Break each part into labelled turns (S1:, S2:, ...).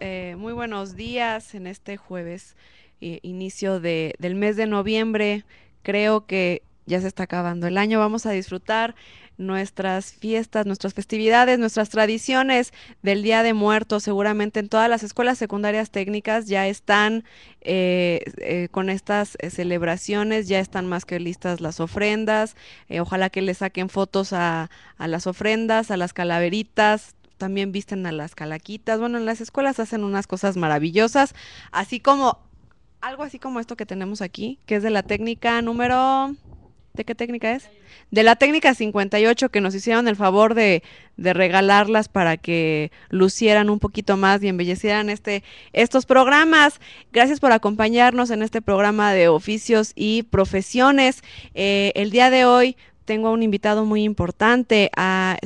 S1: Eh, muy buenos días en este jueves, eh, inicio del mes de noviembre. Creo que ya se está acabando el año, vamos a disfrutar nuestras fiestas, nuestras festividades, nuestras tradiciones del Día de Muertos. Seguramente en todas las escuelas secundarias técnicas ya están eh, con estas celebraciones, ya están más que listas las ofrendas. ojalá que le saquen fotos a, a las ofrendas, a las calaveritas, también visten a las calaquitas. Bueno, en las escuelas hacen unas cosas maravillosas, así como algo así como esto que tenemos aquí, que es de la técnica número... ¿De qué técnica es? De la técnica 58 que nos hicieron el favor de, regalarlas para que lucieran un poquito más y embellecieran este, estos programas. Gracias por acompañarnos en este programa de oficios y profesiones. Eh, el día de hoy tengo a un invitado muy importante.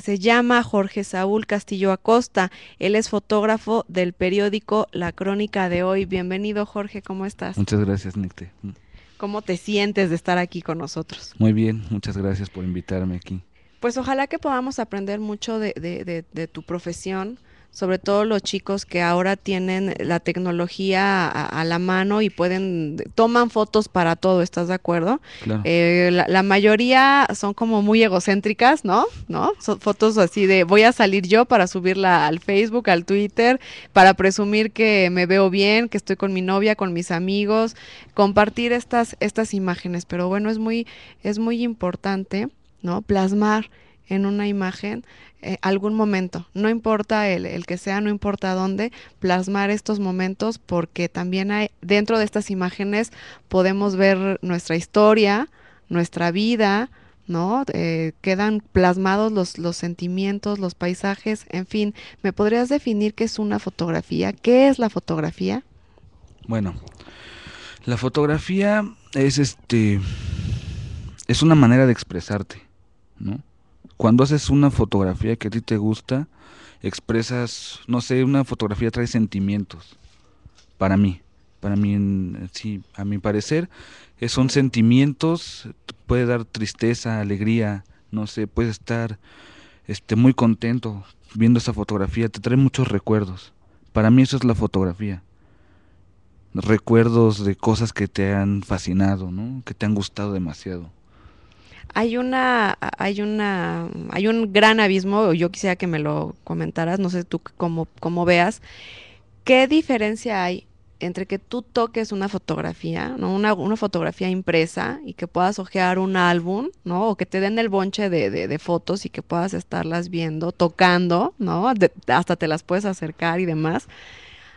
S1: se llama Jorge Saúl Castillo Acosta. Él es fotógrafo del periódico La Crónica de Hoy. Bienvenido, Jorge, ¿cómo estás?
S2: Muchas gracias, Nicte. Mm.
S1: ¿Cómo te sientes de estar aquí con nosotros?
S2: Muy bien, muchas gracias por invitarme aquí.
S1: Pues ojalá que podamos aprender mucho de, de tu profesión, sobre todo los chicos que ahora tienen la tecnología a, la mano y pueden, toman fotos para todo, ¿estás de acuerdo? Eh, la, mayoría son como muy egocéntricas, ¿no? ¿No? Son fotos así de voy a salir yo para subirla al Facebook, al Twitter, para presumir que me veo bien, que estoy con mi novia, con mis amigos, compartir estas, estas imágenes. Pero bueno, es muy, es muy importante, ¿no? Plasmar en una imagen eh, algún momento, no importa el, el, que sea, no importa dónde, plasmar estos momentos porque también hay, dentro de estas imágenes podemos ver nuestra historia, nuestra vida, ¿no? Eh, quedan plasmados los, los sentimientos, los paisajes, en fin, ¿me podrías definir qué es una fotografía? ¿Qué es la fotografía?
S2: Bueno, la fotografía es este es una manera de expresarte, ¿no? Cuando haces una fotografía que a ti te gusta, expresas, no sé, una fotografía trae sentimientos. Para mí, para mí, sí, a mi parecer, eh, son sentimientos, puede dar tristeza, alegría, no sé, puedes estar este, muy contento viendo esa fotografía, te trae muchos recuerdos. Para mí eso es la fotografía. Recuerdos de cosas que te han fascinado, ¿no? que te han gustado demasiado
S1: hay una, hay una, hay un gran abismo, yo quisiera que me lo comentaras, no sé tú cómo, cómo veas, ¿qué diferencia hay entre que tú toques una fotografía, ¿no? Una, fotografía impresa y que puedas hojear un álbum, ¿no? O que te den el bonche de, fotos y que puedas estarlas viendo, tocando, ¿no? hasta te las puedes acercar y demás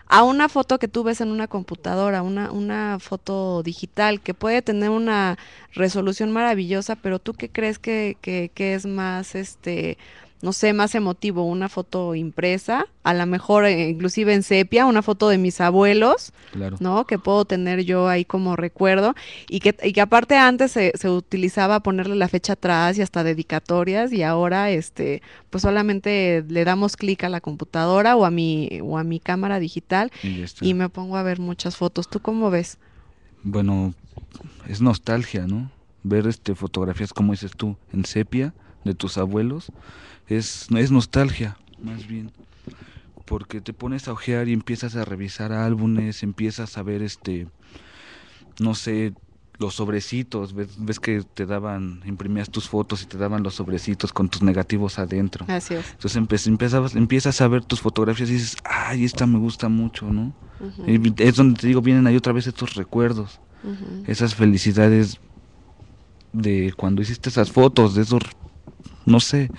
S1: a una foto que tú ves en una computadora, una, una foto digital que puede tener una resolución maravillosa, pero tú qué crees que, que, es más este no sé, más emotivo, una foto impresa, a lo mejor eh, inclusive en sepia, una foto de mis abuelos, ¿no? Que puedo tener yo ahí como recuerdo y que, que aparte antes se, utilizaba ponerle la fecha atrás y hasta dedicatorias y ahora este, pues solamente le damos clic a la computadora o a mi, o a mi cámara digital y, me pongo a ver muchas fotos. ¿Tú cómo ves?
S2: Bueno, es nostalgia, ¿no? Ver este fotografías, como dices tú, en sepia de tus abuelos, es, es nostalgia, más bien. Porque te pones a ojear y empiezas a revisar álbumes, empiezas a ver este, no sé, los sobrecitos, ves, que te daban, imprimías tus fotos y te daban los sobrecitos con tus negativos adentro. Así Entonces empiezas a ver tus fotografías y dices, ay, esta me gusta mucho, ¿no? Es donde te digo, vienen ahí otra vez estos recuerdos, esas felicidades de cuando hiciste esas fotos, de esos no sé.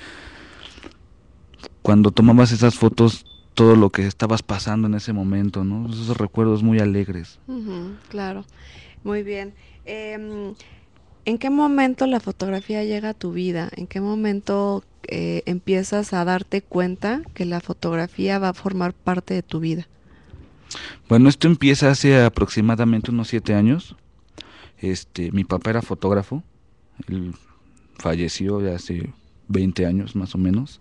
S2: Cuando tomabas esas fotos, todo lo que estabas pasando en ese momento, ¿no? Esos recuerdos muy alegres.
S1: claro, muy bien. Em, ¿En qué momento la fotografía llega a tu vida? ¿En qué momento eh, empiezas a darte cuenta que la fotografía va a formar parte de tu vida?
S2: Bueno, esto empieza hace aproximadamente unos siete años. Este, mi papá era fotógrafo, falleció ya hace 20 años más o menos.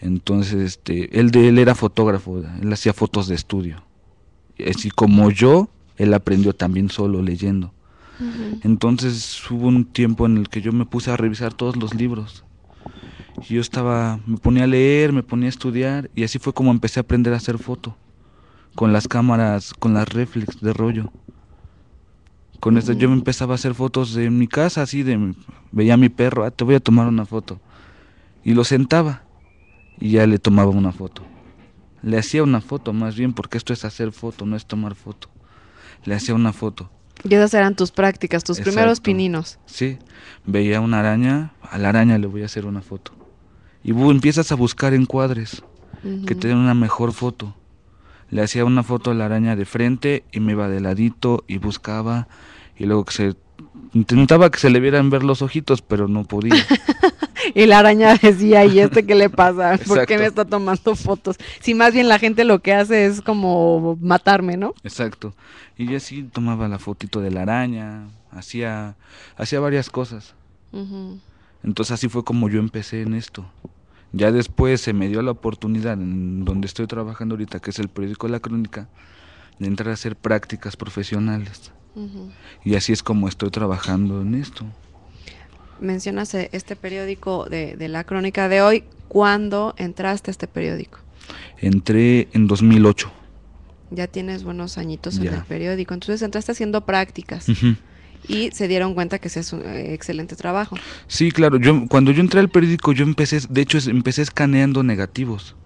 S2: Entonces, este, él él era fotógrafo, él hacía fotos de estudio. Así como yo, él aprendió también solo leyendo. Entonces hubo un tiempo en el que yo me puse a revisar todos los libros. yo estaba, me ponía a leer, me ponía a estudiar y así fue como empecé a aprender a hacer foto con las cámaras, con las reflex de rollo. Con eso yo me empezaba a hacer fotos de mi casa, así de veía a mi perro, ah, te voy a tomar una foto y lo sentaba y ya le tomaba una foto. Le hacía una foto más bien, porque esto es hacer foto, no es tomar foto. Le hacía una foto. Y esas eran
S1: tus prácticas, tus primeros pininos.
S2: Sí, veía una araña, a la araña le voy a hacer una foto. Y bu, empiezas a buscar encuadres que te una mejor foto. Le hacía una foto a la araña de frente y me iba de ladito y buscaba y luego se intentaba que se le vieran ver los ojitos, pero no podía.
S1: y la araña decía, ¿y este qué le pasa? ¿Por qué me está tomando fotos? Si más bien la gente lo que hace es como matarme, ¿no?
S2: Exacto. Y yo así tomaba la fotito de la araña, hacía, hacía varias cosas. Entonces así fue como yo empecé en esto. Ya después se me dio la oportunidad en donde estoy trabajando ahorita, que es el periódico La Crónica, de entrar a hacer prácticas profesionales. Y así es como estoy trabajando en esto
S1: mencionas eh, este periódico de, de la crónica de hoy. ¿Cuándo entraste a este periódico?
S2: Entré en 2008.
S1: Ya tienes buenos añitos en el periódico. Entonces entraste haciendo prácticas. Y se dieron cuenta que es un eh, excelente trabajo.
S2: Sí, claro. Yo, cuando yo entré al periódico, yo empecé, de hecho, empecé escaneando negativos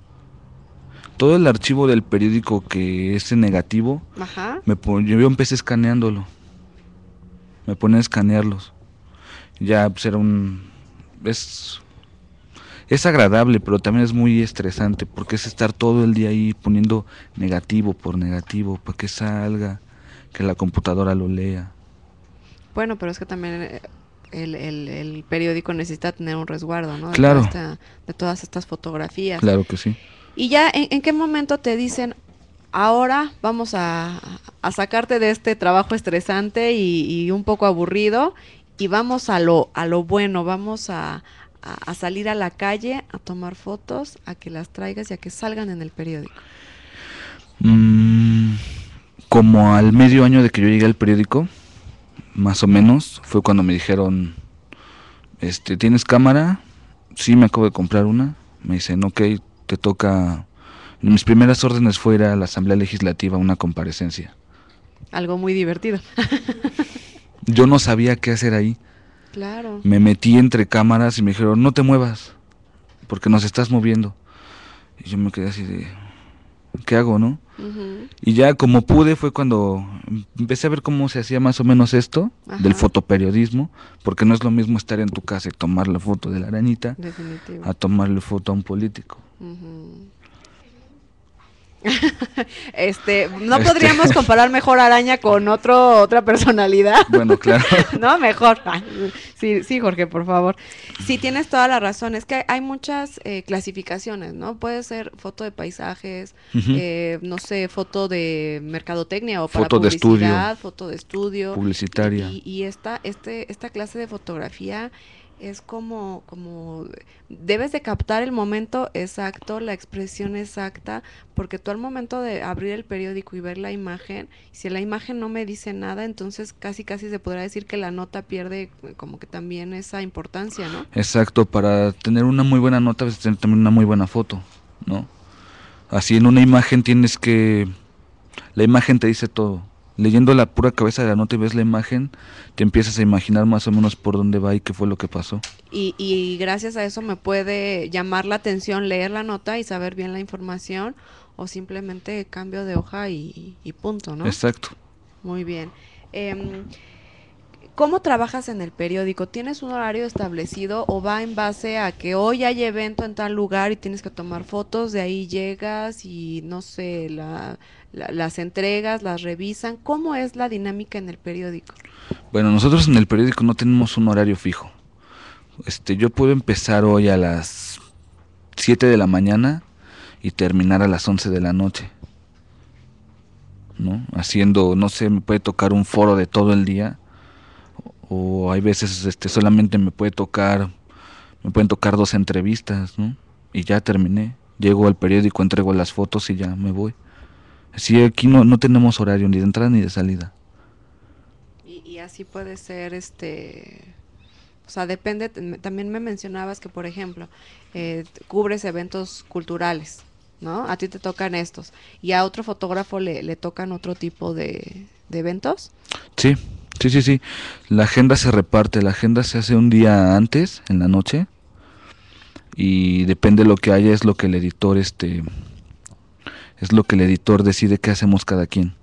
S2: todo el archivo del periódico que es negativo, Me yo empecé escaneándolo. Me ponen a escanearlos ya pues era un... es... Es agradable, pero también es muy estresante, porque es estar todo el día ahí poniendo negativo por negativo, para que salga, que la computadora lo lea.
S1: Bueno, pero es que también eh, el, el, periódico necesita tener un resguardo, ¿no? De todas estas fotografías. Claro que sí. ¿Y ya en, qué momento te dicen, ahora vamos a, a, sacarte de este trabajo estresante y, y un poco aburrido y vamos a lo, a lo bueno, vamos a, salir a la calle, a tomar fotos, a que las traigas y a que salgan en el periódico?
S2: Mm, como al medio año de que yo llegué al periódico, más o menos, fue cuando me dijeron, este, ¿tienes cámara? Sí, me acabo de comprar una. Me dicen, ok, te toca... Mis primeras órdenes fue ir a la Asamblea Legislativa, una comparecencia.
S1: Algo muy divertido.
S2: Yo no sabía qué hacer ahí. Claro. Me metí entre cámaras y me dijeron, no te muevas, porque nos estás moviendo. Y yo me quedé así de, ¿qué hago, no? Y ya como pude fue cuando empecé a ver cómo se hacía más o menos esto del fotoperiodismo, porque no es lo mismo estar en tu casa y tomar la foto de la arañita a tomarle foto a un político.
S1: este, no podríamos comparar mejor araña con otro otra personalidad.
S2: Bueno, claro.
S1: no, mejor. Sí, sí, Jorge, por favor. Sí, tienes toda la razón. Es que hay muchas eh, clasificaciones, ¿no? Puede ser foto de paisajes, eh, no sé, foto de mercadotecnia o para foto de estudio, foto de estudio, publicitaria. Y, y esta, este, esta clase de fotografía es como, como debes de captar el momento exacto, la expresión exacta, porque tú al momento de abrir el periódico y ver la imagen, si la imagen no me dice nada, entonces casi casi se podrá decir que la nota pierde eh, como que también esa importancia, ¿no?
S2: Exacto, para tener una muy buena nota debes tener también una muy buena foto, ¿no? Así en una imagen tienes que... La imagen te dice todo leyendo la pura cabeza de la nota y ves la imagen, te empiezas a imaginar más o menos por dónde va y qué fue lo que pasó.
S1: Y, y gracias a eso me puede llamar la atención leer la nota y saber bien la información o simplemente cambio de hoja y, punto, ¿no? Exacto. Muy bien. Em, ¿Cómo trabajas en el periódico? ¿Tienes un horario establecido o va en base a que hoy hay evento en tal lugar y tienes que tomar fotos, de ahí llegas y no sé, las entregas, las revisan? ¿Cómo es la dinámica en el periódico?
S2: Bueno, nosotros en el periódico no tenemos un horario fijo. Este, yo puedo empezar hoy a las 7 de la mañana y terminar a las 11 de la noche. ¿No? Haciendo, no sé, me puede tocar un foro de todo el día o hay veces este, solamente me puede tocar, me pueden tocar dos entrevistas, ¿no? Y ya terminé, llego al periódico, entrego las fotos y ya me voy. Así aquí no, no tenemos horario ni de entrada ni de salida.
S1: Y, así puede ser, este, o sea, depende, también me mencionabas que, por ejemplo, eh, cubres eventos culturales, ¿no? A ti te tocan estos. ¿Y a otro fotógrafo le, tocan otro tipo de eventos?
S2: Sí, Sí, sí, sí. La agenda se reparte, la agenda se hace un día antes, en la noche, y depende de lo que haya, es lo que el editor, este, es lo que el editor decide qué hacemos cada quien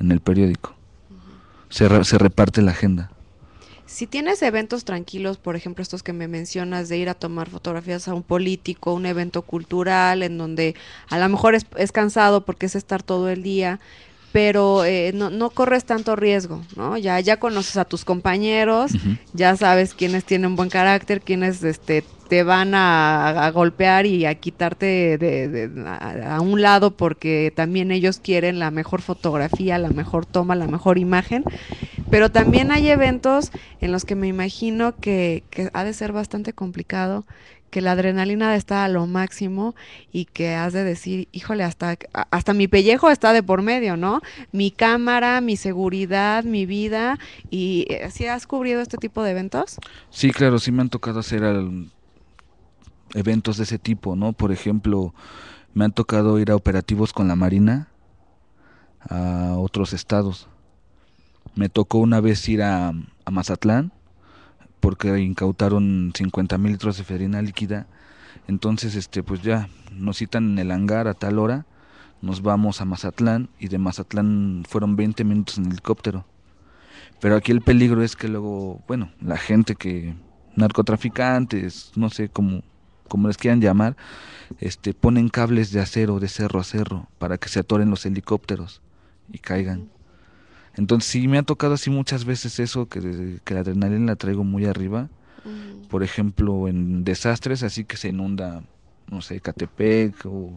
S2: en el periódico. se, reparte la agenda.
S1: Si tienes eventos tranquilos, por ejemplo, estos que me mencionas de ir a tomar fotografías a un político, un evento cultural, en donde a lo mejor es cansado porque es estar todo el día, pero eh, no, no, corres tanto riesgo, ¿no? Ya, ya conoces a tus compañeros, ya sabes quiénes tienen buen carácter, quiénes este, te van a, golpear y a quitarte a, a, un lado porque también ellos quieren la mejor fotografía, la mejor toma, la mejor imagen. Pero también hay eventos en los que me imagino que, que ha de ser bastante complicado que la adrenalina está a lo máximo y que has de decir, híjole, hasta, hasta mi pellejo está de por medio, ¿no? Mi cámara, mi seguridad, mi vida. ¿Y eh, si has cubrido este tipo de eventos?
S2: Sí, claro, sí me han tocado hacer eventos de ese tipo, ¿no? Por ejemplo, me han tocado ir a operativos con la Marina a otros estados. Me tocó una vez ir a Mazatlán porque incautaron 50 mil litros de ferina líquida. Entonces, este, pues ya nos citan en el hangar a tal hora, nos vamos a Mazatlán y de Mazatlán fueron 20 minutos en helicóptero. Pero aquí el peligro es que luego, bueno, la gente que narcotraficantes, no sé cómo les quieran llamar, este ponen cables de acero de cerro a cerro para que se atoren los helicópteros y caigan. Entonces sí me ha tocado así muchas veces eso, que, la adrenalina la traigo muy arriba. Mm. Por ejemplo, en desastres, así que se inunda, no sé, Catepec o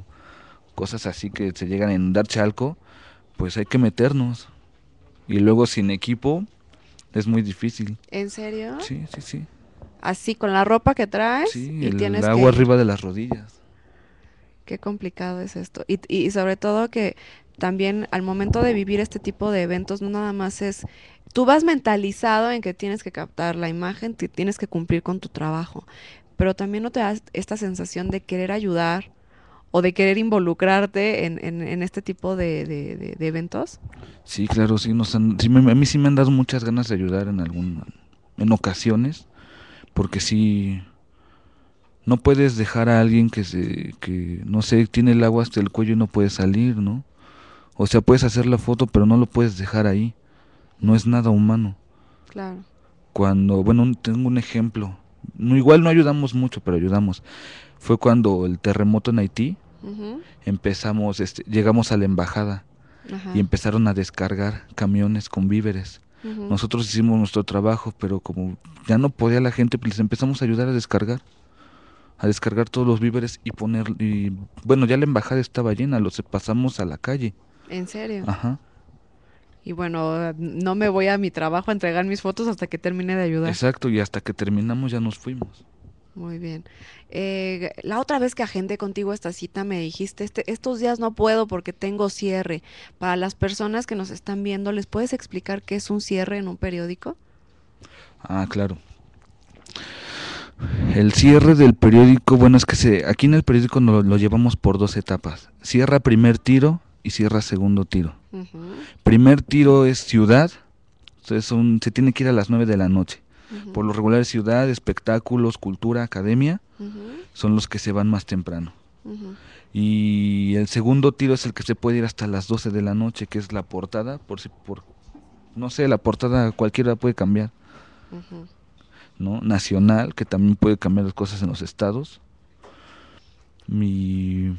S2: cosas así que se llegan a inundar Chalco, pues hay que meternos. Y luego sin equipo es muy difícil. ¿En serio? Sí, sí, sí.
S1: Así, con la ropa que traes. y el agua arriba
S2: de las rodillas.
S1: Qué complicado es esto. Y, y sobre todo que también al momento de vivir este tipo de eventos, no nada más es, tú vas mentalizado en que tienes que captar la imagen, que tienes que cumplir con tu trabajo, pero también no te das esta sensación de querer ayudar o de querer involucrarte en, en, este tipo de, de, eventos.
S2: Sí, claro, sí, nos sí a mí sí me han dado muchas ganas de ayudar en algún, en ocasiones, porque sí, no puedes dejar a alguien que, se, que no sé, tiene el agua hasta el cuello y no puede salir, ¿no? O sea, puedes hacer la foto, pero no lo puedes dejar ahí. No es nada humano. Claro. Cuando, bueno, tengo un ejemplo. No, igual no ayudamos mucho, pero ayudamos. Fue cuando el terremoto en Haití, empezamos, este, llegamos a la embajada y empezaron a descargar camiones con víveres. Nosotros hicimos nuestro trabajo, pero como ya no podía la gente, pues les empezamos a ayudar a descargar a descargar todos los víveres y poner... Y, bueno, ya la embajada estaba llena, los pasamos a la calle. ¿En serio? Ajá.
S1: Y bueno, no me voy a mi trabajo a entregar mis fotos hasta que termine de ayudar.
S2: Exacto, y hasta que terminamos ya nos fuimos.
S1: Muy bien. Eh, la otra vez que agendé contigo esta cita me dijiste, este, estos días no puedo porque tengo cierre. Para las personas que nos están viendo, ¿les puedes explicar qué es un cierre en un periódico?
S2: Ah, claro. El cierre del periódico, bueno, es que aquí en el periódico lo, llevamos por dos etapas. Cierra primer tiro y cierra segundo tiro. Primer tiro es ciudad, entonces se tiene que ir a las 9 de la noche. Por lo regular ciudad, espectáculos, cultura, academia, son los que se van más temprano. Y el segundo tiro es el que se puede ir hasta las 12 de la noche, que es la portada, por si por no sé, la portada cualquiera puede cambiar nacional, que también puede cambiar las cosas en los estados. Mi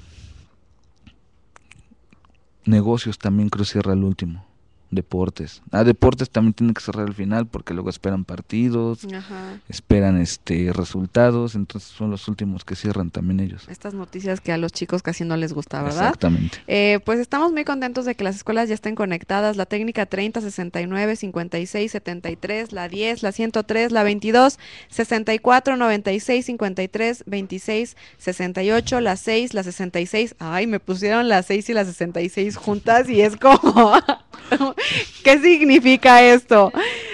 S2: negocios también creo cierra el último deportes. Ah, deportes también tienen que cerrar al final porque luego esperan partidos, esperan este resultados, entonces son los últimos que cierran también ellos.
S1: Estas noticias que a los chicos casi no les gusta, ¿verdad? Exactamente. Eh, pues estamos muy contentos de que las escuelas ya estén conectadas, la técnica 30, 69, 56, 73, la 10, la 103, la 22, 64, 96, 53, 26, 68, la 6, la 66. Ay, me pusieron la 6 y la 66 juntas y es como ¿Qué significa esto?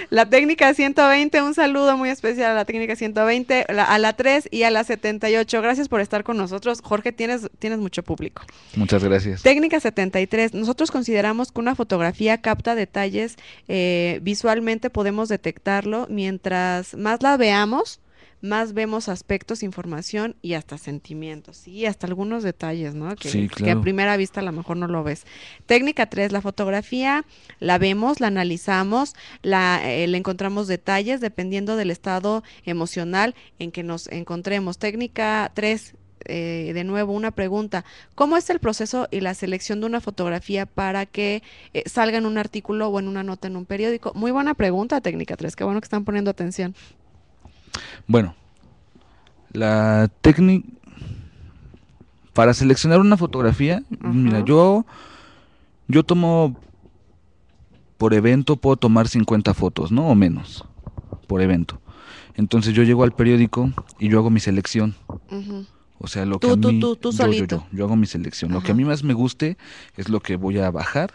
S1: La técnica 120, un saludo muy especial a la técnica 120, a la 3 y a la 78. Gracias por estar con nosotros. Jorge, tienes, tienes mucho público.
S2: Muchas gracias.
S1: Técnica 73, nosotros consideramos que una fotografía capta detalles eh, visualmente, podemos detectarlo. Mientras más la veamos, más vemos aspectos, información y hasta sentimientos y hasta algunos detalles, ¿no? Que, a primera vista a lo mejor no lo ves. Técnica 3, la fotografía la vemos, la analizamos, la, eh, le encontramos detalles dependiendo del estado emocional en que nos encontremos. Técnica 3, eh, de nuevo una pregunta. ¿Cómo es el proceso y la selección de una fotografía para que eh, salga en un artículo o en una nota en un periódico? Muy buena pregunta, Técnica 3. Qué bueno que están poniendo atención.
S2: Bueno, la técnica para seleccionar una fotografía, mira, yo yo tomo por evento puedo tomar 50 fotos, ¿no? O menos por evento. Entonces yo llego al periódico y yo hago mi selección. O sea, lo que yo, yo, hago mi selección. Lo que a mí más me guste es lo que voy a bajar,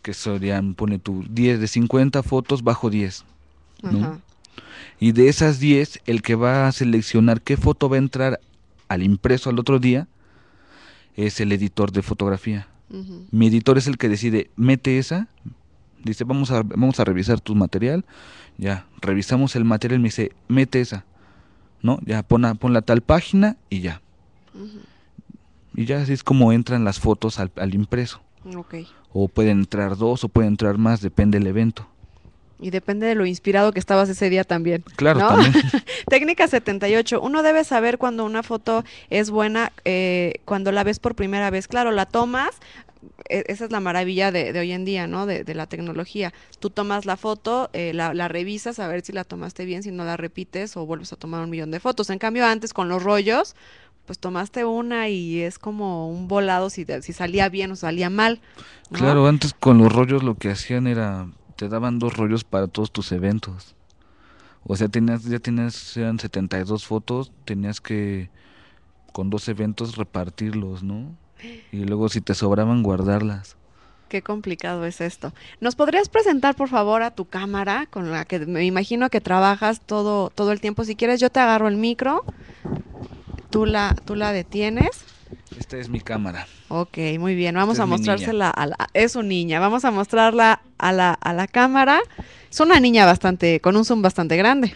S2: que serían pone tú 10 de 50 fotos bajo 10, ¿no? Y de esas 10, el que va a seleccionar qué foto va a entrar al impreso al otro día es el editor de fotografía. Mi editor es el que decide, mete esa, dice, vamos a, vamos a revisar tu material, ya, revisamos el material, me dice, mete esa, ¿no? Ya, pon, pon la tal página y ya. Y ya así es como entran las fotos al, impreso. O pueden entrar dos o pueden entrar más, depende del evento.
S1: Y depende de lo inspirado que estabas ese día también. Claro, también. Técnica 78. Uno debe saber cuando una foto es buena, eh, cuando la ves por primera vez. Claro, la tomas. E, esa es la maravilla de, hoy en día, ¿no? De, la tecnología. Tú tomas la foto, eh, la, revisas a ver si la tomaste bien, si no la repites o vuelves a tomar un millón de fotos. En cambio, antes con los rollos, pues tomaste una y es como un volado si, si salía bien o salía mal.
S2: Claro, antes con los rollos lo que hacían era te daban dos rollos para todos tus eventos. O sea, tenías, ya tenías, eran 72 fotos, tenías que con dos eventos repartirlos, ¿no? Y luego si te sobraban guardarlas.
S1: Qué complicado es esto. ¿Nos podrías presentar, por favor, a tu cámara con la que me imagino que trabajas todo, todo el tiempo? Si quieres, yo te agarro el micro, tú la, tú la detienes esta es mi cámara. Ok, muy bien. Vamos a mostrársela a la, Es una niña. Vamos a mostrarla a la, a la cámara. Es una niña bastante... con un zoom bastante grande.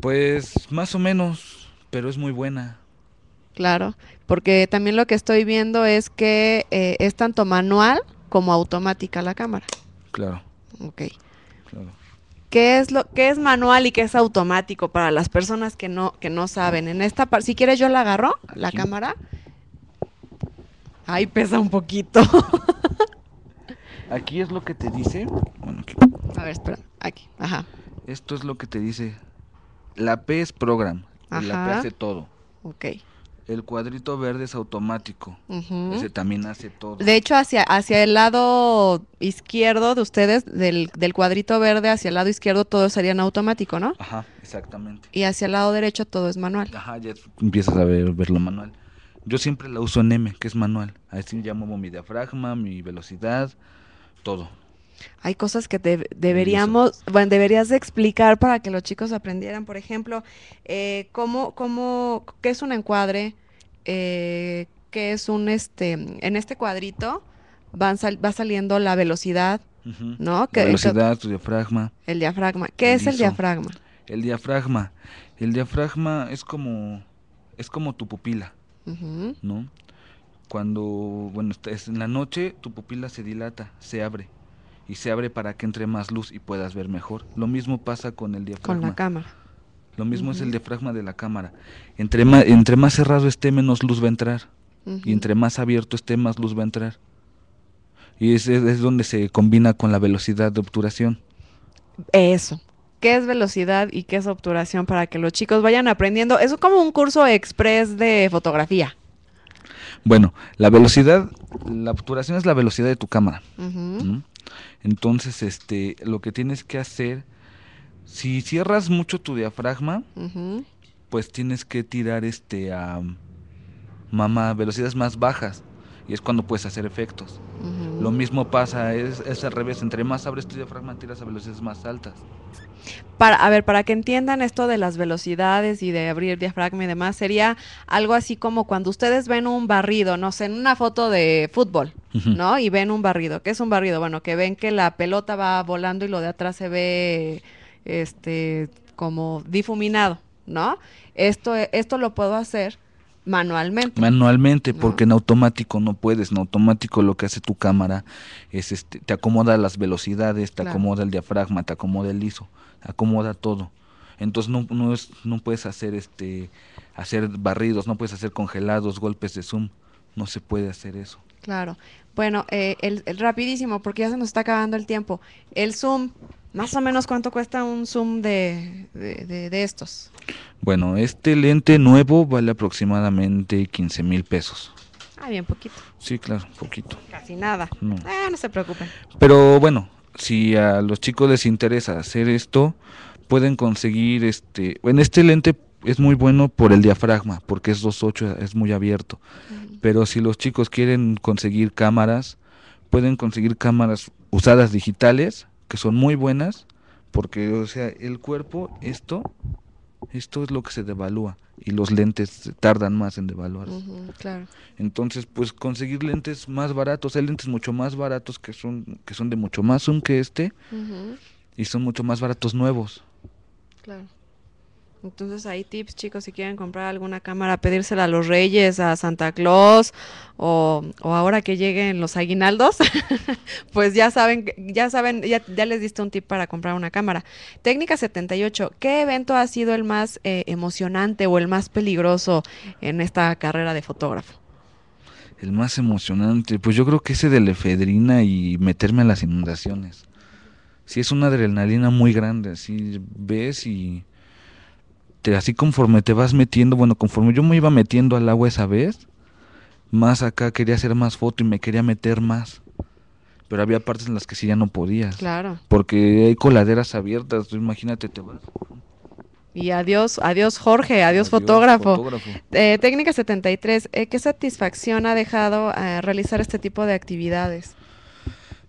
S2: Pues más o menos, pero es muy buena.
S1: Claro, porque también lo que estoy viendo es que eh, es tanto manual como automática la cámara.
S2: Claro. Ok. Claro.
S1: ¿Qué es lo qué es manual y qué es automático para las personas que no que no saben? En esta parte, si quieres yo la agarro la cámara. Ay, pesa un poquito.
S2: aquí es lo que te dice. aquí. A ver, espera. Aquí. Ajá. Esto es lo que te dice. La P es program. la P hace todo. Ok. El cuadrito verde es automático. Ese también hace todo. De
S1: hecho, hacia, hacia el lado izquierdo de ustedes, del, del, cuadrito verde, hacia el lado izquierdo todo sería en automático,
S2: ¿no? Ajá, exactamente.
S1: Y hacia el lado derecho todo es manual.
S2: Ajá, ya empiezas a ver, manual. Yo siempre la uso en M, que es manual. Así ya muevo mi diafragma, mi velocidad, todo.
S1: Hay cosas que deberíamos, bueno, deberías de explicar para que los chicos aprendieran. Por ejemplo, eh, cómo, cómo, qué es un encuadre, eh, qué es un este, en este cuadrito van va saliendo la velocidad, ¿no? velocidad,
S2: tu diafragma.
S1: El diafragma. ¿Qué es el diafragma?
S2: El diafragma, el diafragma es como, es como tu pupila. ¿no? Cuando, bueno, es en la noche tu pupila se dilata, se abre y se abre para que entre más luz y puedas ver mejor. Lo mismo pasa con el diafragma. Con la cámara. Lo mismo es el diafragma de la cámara. Entre más, entre más cerrado esté, menos luz va a entrar. Y entre más abierto esté, más luz va a entrar. Y es donde se combina con la velocidad de obturación.
S1: Eso, qué es velocidad y qué es obturación para que los chicos vayan aprendiendo. Es como un curso express de fotografía.
S2: Bueno, la velocidad, la obturación es la velocidad de tu cámara.
S1: ¿Mm?
S2: Entonces, este, lo que tienes que hacer, si cierras mucho tu diafragma, pues tienes que tirar este a mm, mamá, velocidades más bajas y es cuando puedes hacer efectos. Lo mismo pasa, es, al revés, entre más abres tu diafragma, tiras a velocidades más altas.
S1: Para, a ver, para que entiendan esto de las velocidades y de abrir diafragma y demás, sería algo así como cuando ustedes ven un barrido, no sé, en una foto de fútbol, ¿no? Y ven un barrido. ¿Qué es un barrido? Bueno, que ven que la pelota va volando y lo de atrás se ve este como difuminado, ¿no? Esto, esto lo puedo hacer Manualmente.
S2: Manualmente, porque en automático no puedes. En automático lo que hace tu cámara es este, te acomoda las velocidades, te acomoda el diafragma, te acomoda el ISO, te acomoda todo. Entonces no, no, es, no puedes hacer este hacer barridos, no puedes hacer congelados, golpes de zoom, no se puede hacer eso.
S1: Claro. Bueno, eh, el, rapidísimo, porque ya se nos está acabando el tiempo. El Zoom, más o menos cuánto cuesta un Zoom de, estos.
S2: Bueno, este lente nuevo vale aproximadamente 15 mil pesos. Ah, bien poquito. Sí, claro, poquito.
S1: Casi nada. Ah, no se preocupen.
S2: Pero bueno, si a los chicos les interesa hacer esto, pueden conseguir este, en este lente es muy bueno por el diafragma, porque es 2.8, es muy abierto. Pero si los chicos quieren conseguir cámaras, pueden conseguir cámaras usadas digitales, que son muy buenas, porque, o sea, el cuerpo, esto, esto es lo que se devalúa y los lentes tardan más en devaluarse. claro. Entonces, pues conseguir lentes más baratos, hay lentes mucho más baratos que son que son de mucho más zoom que este y son mucho más baratos nuevos.
S1: Claro. Entonces hay tips, chicos, si quieren comprar alguna cámara, pedírsela a los reyes, a Santa Claus o, ahora que lleguen los aguinaldos, pues ya saben, ya saben, ya, les diste un tip para comprar una cámara. Técnica 78, ¿qué evento ha sido el más eh, emocionante o el más peligroso en esta carrera de fotógrafo?
S2: El más emocionante, pues yo creo que ese de la efedrina y meterme a las inundaciones. Sí, es una adrenalina muy grande, así ves y así conforme te vas metiendo, bueno, conforme yo me iba metiendo al agua esa vez, más acá quería hacer más foto y me quería meter más. Pero había partes en las que sí ya no podías. Claro. Porque hay coladeras abiertas, imagínate, te vas.
S1: Y adiós, adiós Jorge, adiós, fotógrafo. Eh, Técnica 73, eh, ¿qué satisfacción ha dejado eh, realizar este tipo de actividades?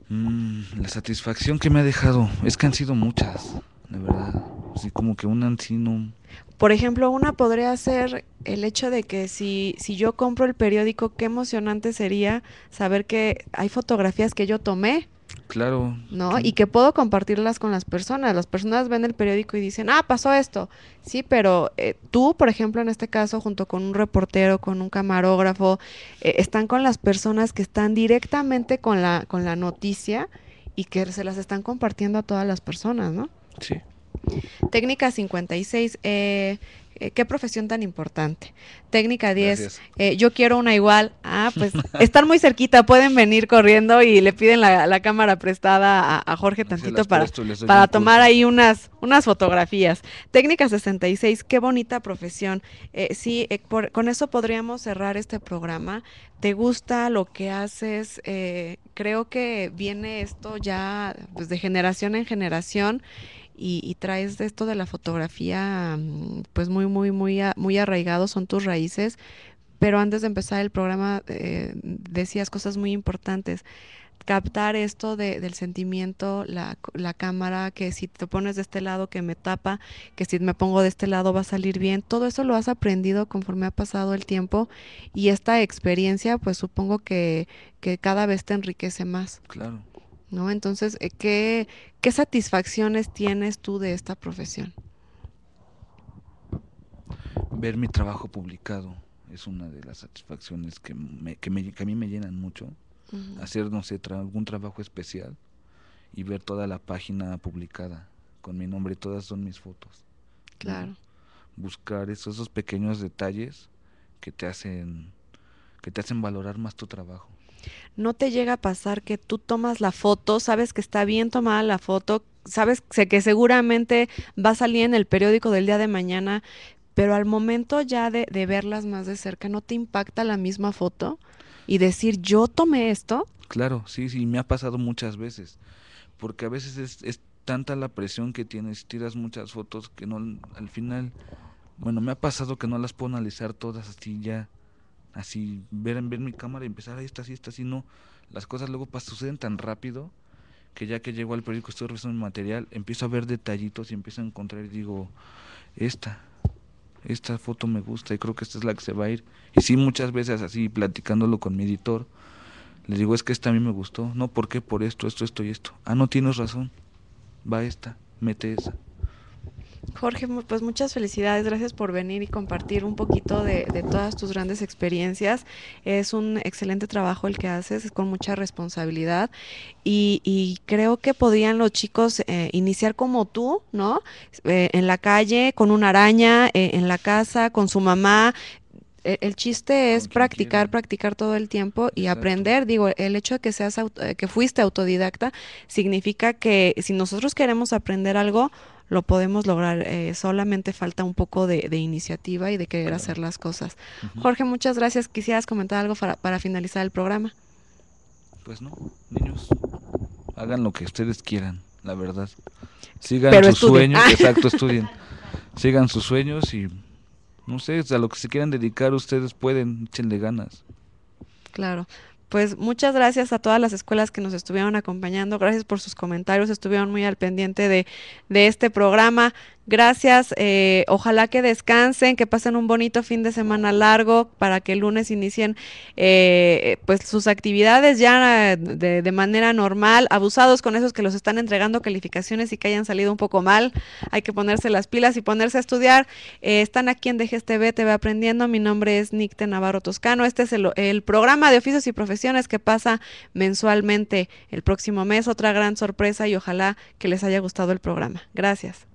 S2: Mm, la satisfacción que me ha dejado es que han sido muchas de verdad. Así como que un ancinum
S1: Por ejemplo, una podría ser el hecho de que si, si yo compro el periódico, qué emocionante sería saber que hay fotografías que yo tomé. Claro. ¿No? Y que puedo compartirlas con las personas. Las personas ven el periódico y dicen, ah, pasó esto. Sí, pero eh, tú, por ejemplo, en este caso, junto con un reportero, con un camarógrafo, eh, están con las personas que están directamente con la, con la noticia y que se las están compartiendo a todas las personas, ¿no? Técnica 56, eh, eh, qué profesión tan importante. Técnica 10, eh, yo quiero una igual. Ah, pues están muy cerquita, pueden venir corriendo y le piden la, cámara prestada a, Jorge tantito para, para tomar ahí unas, unas fotografías. Técnica 66, qué bonita profesión. sí, con eso podríamos cerrar este programa. ¿Te gusta lo que haces? creo que viene esto ya pues, de generación en generación y, traes esto de la fotografía mm, pues muy, muy, muy, muy arraigado, son tus raíces, pero antes de empezar el programa eh, decías cosas muy importantes. Captar esto del sentimiento, la, la, cámara, que si te pones de este lado que me tapa, que si me pongo de este lado va a salir bien, todo eso lo has aprendido conforme ha pasado el tiempo y esta experiencia pues supongo que, que cada vez te enriquece más. Claro. ¿no? Entonces, eh, ¿qué, ¿qué, satisfacciones tienes tú de esta profesión?
S2: Ver mi trabajo publicado es una de las satisfacciones que, me, que, a mí me llenan mucho. Hacer, no sé, algún trabajo especial y ver toda la página publicada con mi nombre, todas son mis fotos. Claro. Buscar esos, esos pequeños detalles que te hacen que te hacen valorar más tu trabajo.
S1: ¿No te llega a pasar que tú tomas la foto, sabes que está bien tomada la foto, sabes que seguramente va a salir en el periódico del día de mañana, pero al momento ya de, verlas más de cerca, ¿no te impacta la misma foto y decir, yo tomé esto?
S2: Claro, sí, sí, me ha pasado muchas veces, porque a veces es, es tanta la presión que tienes, tiras muchas fotos que no, al final, bueno, me ha pasado que no las puedo analizar todas así ya así ver, en ver mi cámara y empezar, ahí está, así está, así no. Las cosas luego suceden tan rápido que ya que llego al periódico, estoy revisando mi material, empiezo a ver detallitos y empiezo a encontrar y digo, esta, esta foto me gusta y creo que esta es la que se va a ir. Y sí, muchas veces así, platicándolo con mi editor, le digo, es que esta a mí me gustó, no, ¿por qué? Por esto, esto, esto y esto. Ah, no, tienes razón, va esta, mete esa.
S1: Jorge, pues muchas felicidades, gracias por venir y compartir un poquito de, todas tus grandes experiencias. Es un excelente trabajo el que haces, es con mucha responsabilidad y, creo que podrían los chicos eh, iniciar como tú, ¿no? Eh, en la calle, con una araña, eh, en la casa, con su mamá, e-, el, chiste es practicar, practicar todo el tiempo y aprender. Digo, el hecho de que seas que fuiste autodidacta significa que si nosotros queremos aprender algo, lo podemos lograr, eh, solamente falta un poco de, iniciativa y de querer hacer las cosas. Jorge, muchas gracias. ¿Quisieras comentar algo para, finalizar el programa?
S2: Pues no, niños, hagan lo que ustedes quieran, la verdad. Sigan sus sueños, ah. exacto, estudien. Sigan sus sueños y no sé, a lo que se quieran dedicar ustedes pueden, échenle ganas.
S1: Claro pues muchas gracias a todas las escuelas que nos estuvieron acompañando, gracias por sus comentarios, estuvieron muy al pendiente de, de este programa. Gracias, eh, ojalá que descansen, que pasen un bonito fin de semana largo para que el lunes inicien eh, pues sus actividades ya eh, de, manera normal, abusados con esos que los están entregando calificaciones y que hayan salido un poco mal, hay que ponerse las pilas y ponerse a estudiar. están aquí en DGSTV TV Aprendiendo, mi nombre es Nicte Navarro Toscano, este es el programa de oficios y profesiones que pasa mensualmente el próximo mes, otra gran sorpresa y ojalá que les haya gustado el programa. Gracias.